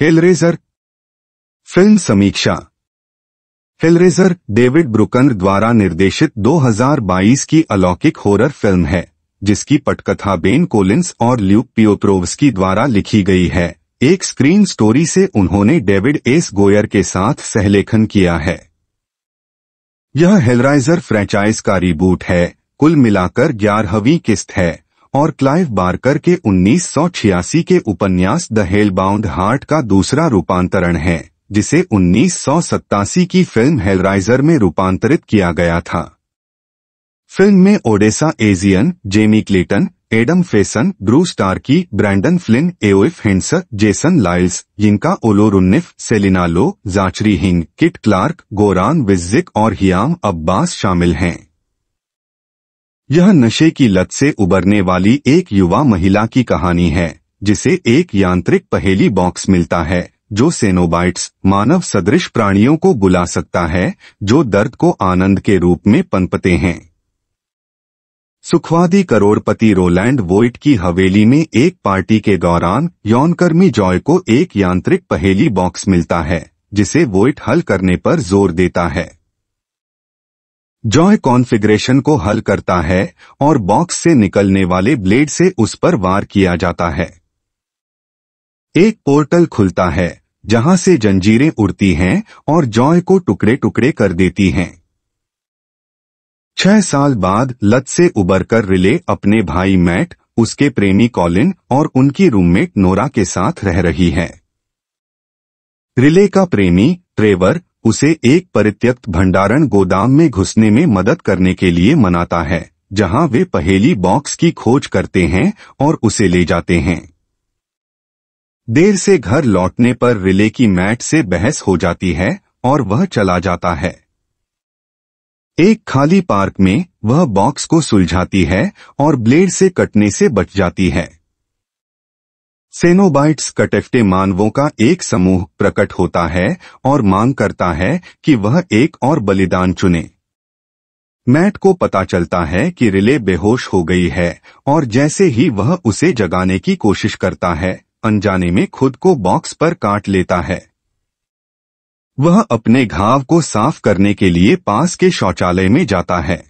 हेलरेजर film समीक्षा हेलरेजर David ब्रुकन द्वारा निर्देशित 2022 की अलौकिक हॉरर फिल्म है जिसकी पटकथा बेन कोलिंस और ल्यूक पियोप्रोवस्की द्वारा लिखी गई है एक स्क्रीन स्टोरी से उन्होंने डेविड एस गोयर के साथ सहलेखन किया है यह हेलराइजर फ्रेंचाइज का रिबूट है कुल मिलाकर ग्यारहवीं किस्त है और क्लाइव बारकर के उन्नीस के उपन्यास द हेल बाउंड हार्ट का दूसरा रूपांतरण है जिसे उन्नीस की फिल्म हेलराइजर में रूपांतरित किया गया था फिल्म में Odessa Azion Jamie Clayton Adam Faison Drew Starkey Brandon Flynn Aoife Hinds Jason Liles जिनका ओलोरुन्निफ सेलिनालो जाचरी हिंग किट क्लार्क गोरान विज्जिक और हियाम अब्बास शामिल हैं यह नशे की लत से उबरने वाली एक युवा महिला की कहानी है जिसे एक यांत्रिक पहेली बॉक्स मिलता है जो सेनोबाइट्स मानव सदृश प्राणियों को बुला सकता है जो दर्द को आनंद के रूप में पनपते हैं सुखवादी करोड़पति रोलैंड वोइट की हवेली में एक पार्टी के दौरान यौनकर्मी जॉय को एक यांत्रिक पहेली बॉक्स मिलता है जिसे वोइट हल करने पर जोर देता है जॉय कॉन्फ़िगरेशन को हल करता है और बॉक्स से निकलने वाले ब्लेड से उस पर वार किया जाता है एक पोर्टल खुलता है जहां से जंजीरें उड़ती हैं और जॉय को टुकड़े टुकड़े कर देती हैं छह साल बाद लत से उबरकर रिले अपने भाई मैट उसके प्रेमी कॉलिन और उनकी रूममेट नोरा के साथ रह रही है रिले का प्रेमी ट्रेवर उसे एक परित्यक्त भंडारण गोदाम में घुसने में मदद करने के लिए मनाता है जहां वे पहेली बॉक्स की खोज करते हैं और उसे ले जाते हैं देर से घर लौटने पर रिले की मैट से बहस हो जाती है और वह चला जाता है एक खाली पार्क में वह बॉक्स को सुलझाती है और ब्लेड से कटने से बच जाती है सेनोबाइट्स कटेफ्टे मानवों का एक समूह प्रकट होता है और मांग करता है कि वह एक और बलिदान चुने मैट को पता चलता है कि रिले बेहोश हो गई है और जैसे ही वह उसे जगाने की कोशिश करता है अनजाने में खुद को बॉक्स पर काट लेता है वह अपने घाव को साफ करने के लिए पास के शौचालय में जाता है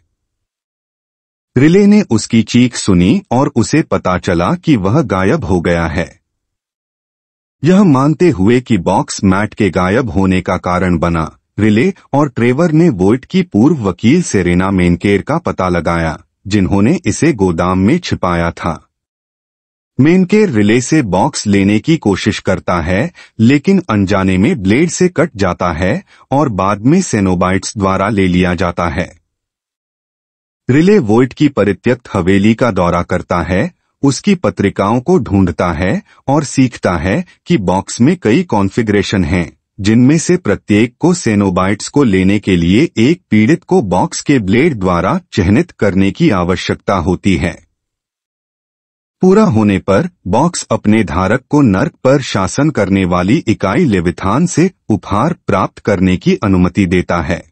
रिले ने उसकी चीख सुनी और उसे पता चला कि वह गायब हो गया है यह मानते हुए कि बॉक्स मैट के गायब होने का कारण बना रिले और ट्रेवर ने वोइट की पूर्व वकील सेरेना मेनकेर का पता लगाया जिन्होंने इसे गोदाम में छिपाया था मेनकेर रिले से बॉक्स लेने की कोशिश करता है लेकिन अनजाने में ब्लेड से कट जाता है और बाद में सेनोबाइट्स द्वारा ले लिया जाता है रिले वोल्ट की परित्यक्त हवेली का दौरा करता है उसकी पत्रिकाओं को ढूंढता है और सीखता है कि बॉक्स में कई कॉन्फ़िगरेशन हैं जिनमें से प्रत्येक को सेनोबाइट्स को लेने के लिए एक पीड़ित को बॉक्स के ब्लेड द्वारा चिन्हित करने की आवश्यकता होती है पूरा होने पर बॉक्स अपने धारक को नर्क पर शासन करने वाली इकाई लेविथान से उपहार प्राप्त करने की अनुमति देता है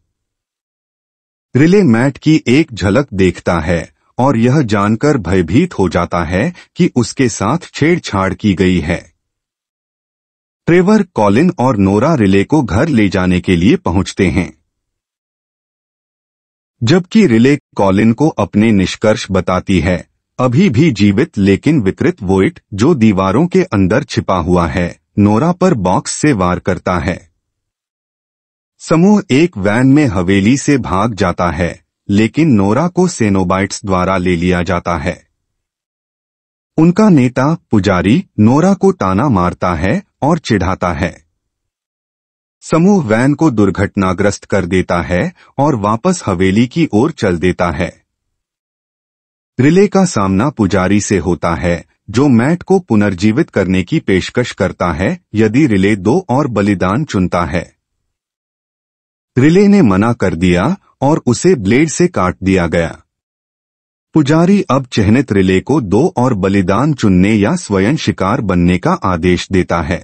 रिले मैट की एक झलक देखता है और यह जानकर भयभीत हो जाता है कि उसके साथ छेड़छाड़ की गई है ट्रेवर कॉलिन और नोरा रिले को घर ले जाने के लिए पहुंचते हैं जबकि रिले कॉलिन को अपने निष्कर्ष बताती है अभी भी जीवित लेकिन विकृत वोइट जो दीवारों के अंदर छिपा हुआ है नोरा पर बॉक्स से वार करता है समूह एक वैन में हवेली से भाग जाता है लेकिन नोरा को सेनोबाइट्स द्वारा ले लिया जाता है उनका नेता पुजारी नोरा को ताना मारता है और चिढ़ाता है समूह वैन को दुर्घटनाग्रस्त कर देता है और वापस हवेली की ओर चल देता है रिले का सामना पुजारी से होता है जो मैट को पुनर्जीवित करने की पेशकश करता है यदि रिले दो और बलिदान चुनता है रिले ने मना कर दिया और उसे ब्लेड से काट दिया गया पुजारी अब चहनित रिले को दो और बलिदान चुनने या स्वयं शिकार बनने का आदेश देता है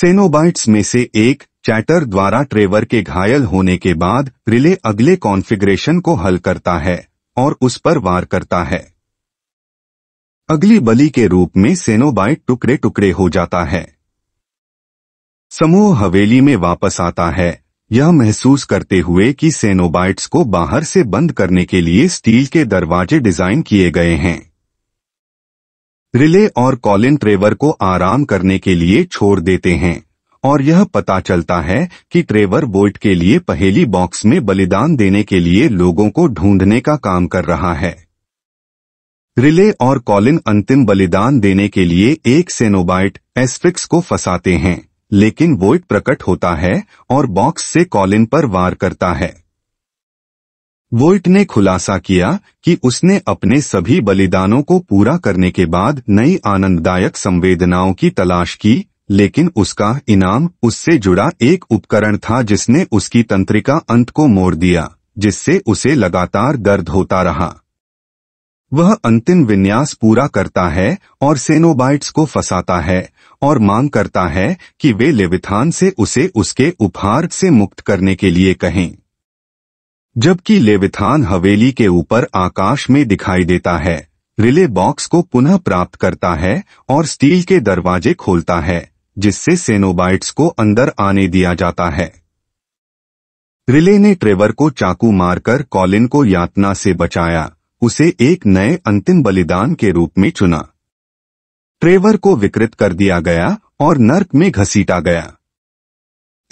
सेनोबाइट्स में से एक चैटर द्वारा ट्रेवर के घायल होने के बाद रिले अगले कॉन्फ़िगरेशन को हल करता है और उस पर वार करता है अगली बलि के रूप में सेनोबाइट टुकड़े टुकड़े हो जाता है समूह हवेली में वापस आता है यह महसूस करते हुए कि सेनोबाइट्स को बाहर से बंद करने के लिए स्टील के दरवाजे डिजाइन किए गए हैं रिले और कॉलिन ट्रेवर को आराम करने के लिए छोड़ देते हैं और यह पता चलता है कि ट्रेवर बोल्ट के लिए पहेली बॉक्स में बलिदान देने के लिए लोगों को ढूंढने का काम कर रहा है रिले और कॉलिन अंतिम बलिदान देने के लिए एक सेनोबाइट एस्ट्रिक्स को फंसाते हैं लेकिन वोइट प्रकट होता है और बॉक्स से कॉलिन पर वार करता है वोइट ने खुलासा किया कि उसने अपने सभी बलिदानों को पूरा करने के बाद नई आनंददायक संवेदनाओं की तलाश की लेकिन उसका इनाम उससे जुड़ा एक उपकरण था जिसने उसकी तंत्रिका अंत को मोड़ दिया जिससे उसे लगातार दर्द होता रहा वह अंतिम विन्यास पूरा करता है और सेनोबाइट्स को फंसाता है और मांग करता है कि वे लेविथान से उसे उसके उपहार से मुक्त करने के लिए कहें जबकि लेविथान हवेली के ऊपर आकाश में दिखाई देता है रिले बॉक्स को पुनः प्राप्त करता है और स्टील के दरवाजे खोलता है जिससे सेनोबाइट्स को अंदर आने दिया जाता है रिले ने ट्रेवर को चाकू मारकर कॉलिन को यातना से बचाया उसे एक नए अंतिम बलिदान के रूप में चुना ट्रेवर को विकृत कर दिया गया और नर्क में घसीटा गया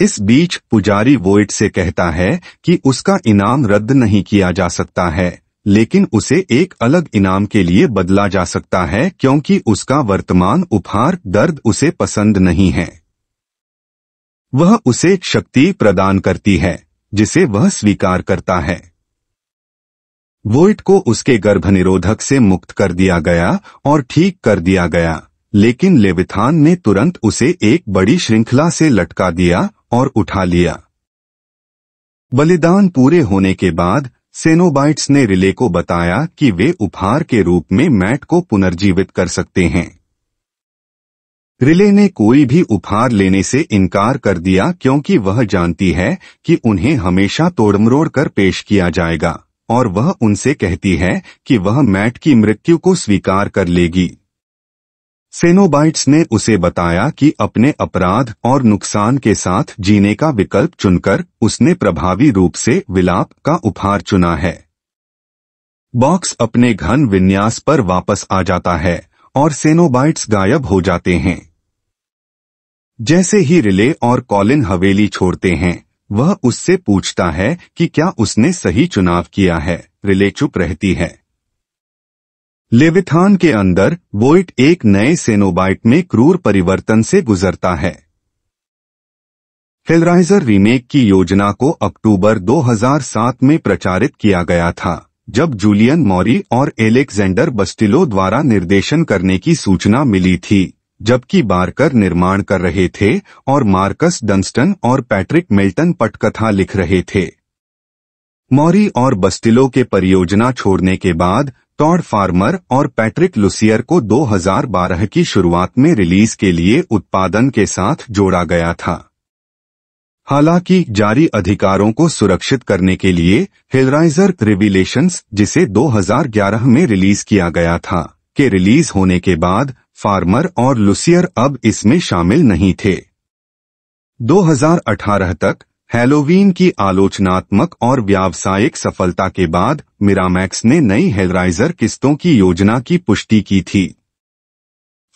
इस बीच पुजारी वोइट से कहता है कि उसका इनाम रद्द नहीं किया जा सकता है लेकिन उसे एक अलग इनाम के लिए बदला जा सकता है क्योंकि उसका वर्तमान उपहार दर्द उसे पसंद नहीं है वह उसे शक्ति प्रदान करती है जिसे वह स्वीकार करता है वोइट को उसके गर्भनिरोधक से मुक्त कर दिया गया और ठीक कर दिया गया लेकिन लेविथान ने तुरंत उसे एक बड़ी श्रृंखला से लटका दिया और उठा लिया बलिदान पूरे होने के बाद सेनोबाइट्स ने रिले को बताया कि वे उपहार के रूप में मैट को पुनर्जीवित कर सकते हैं रिले ने कोई भी उपहार लेने से इनकार कर दिया क्योंकि वह जानती है कि उन्हें हमेशा तोड़मरोड़ कर पेश किया जाएगा और वह उनसे कहती है कि वह मैट की मृत्यु को स्वीकार कर लेगी सेनोबाइट्स ने उसे बताया कि अपने अपराध और नुकसान के साथ जीने का विकल्प चुनकर उसने प्रभावी रूप से विलाप का उपहार चुना है बॉक्स अपने घन विन्यास पर वापस आ जाता है और सेनोबाइट्स गायब हो जाते हैं जैसे ही रिले और कॉलिन हवेली छोड़ते हैं वह उससे पूछता है कि क्या उसने सही चुनाव किया है रिले चुप रहती है लेविथान के अंदर वोइट एक नए सेनोबाइट में क्रूर परिवर्तन से गुजरता है हेलराइजर रीमेक की योजना को अक्टूबर 2007 में प्रचारित किया गया था जब जूलियन मॉरी और एलेक्जेंडर बस्टिलो द्वारा निर्देशन करने की सूचना मिली थी जबकि बारकर निर्माण कर रहे थे और मार्कस डंस्टन और पैट्रिक मिल्टन पटकथा लिख रहे थे मौरी और बस्तिलो के परियोजना छोड़ने के बाद टॉड फार्मर और पैट्रिक लुसियर को 2012 की शुरुआत में रिलीज के लिए उत्पादन के साथ जोड़ा गया था हालांकि जारी अधिकारों को सुरक्षित करने के लिए हिलराइजर रिविलेशंस जिसे 2011 में रिलीज किया गया था के रिलीज होने के बाद फार्मर और लुसियर अब इसमें शामिल नहीं थे 2018 तक हेलोवीन की आलोचनात्मक और व्यावसायिक सफलता के बाद मिरामैक्स ने नई हेलराइजर किस्तों की योजना की पुष्टि की थी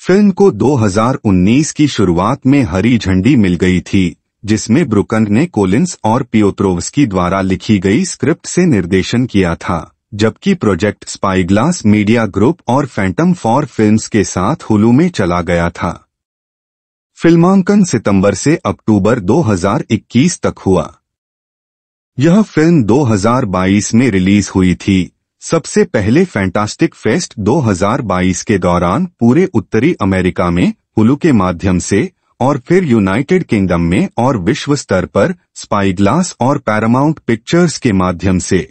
फिल्म को 2019 की शुरुआत में हरी झंडी मिल गई थी जिसमें ब्रुकन ने कोलिंस और पियोत्रोवस्की द्वारा लिखी गई स्क्रिप्ट से निर्देशन किया था जबकि प्रोजेक्ट स्पाईग्लास मीडिया ग्रुप और फैंटम फॉर फिल्म्स के साथ हुलू में चला गया था फिल्मांकन सितंबर से अक्टूबर 2021 तक हुआ यह फिल्म 2022 में रिलीज हुई थी सबसे पहले फैंटास्टिक फेस्ट 2022 के दौरान पूरे उत्तरी अमेरिका में हुलू के माध्यम से और फिर यूनाइटेड किंगडम में और विश्व स्तर पर स्पाईग्लास और पैरामाउंट पिक्चर्स के माध्यम से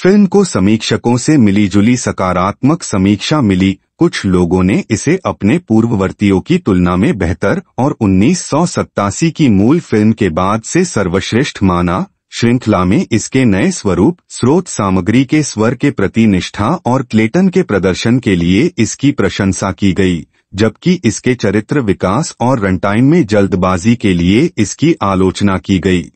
फिल्म को समीक्षकों से मिलीजुली सकारात्मक समीक्षा मिली कुछ लोगों ने इसे अपने पूर्ववर्तियों की तुलना में बेहतर और उन्नीस की मूल फिल्म के बाद से सर्वश्रेष्ठ माना श्रृंखला में इसके नए स्वरूप स्रोत सामग्री के स्वर के प्रति निष्ठा और क्लेटन के प्रदर्शन के लिए इसकी प्रशंसा की गई जबकि इसके चरित्र विकास और रनटाइम में जल्दबाजी के लिए इसकी आलोचना की गई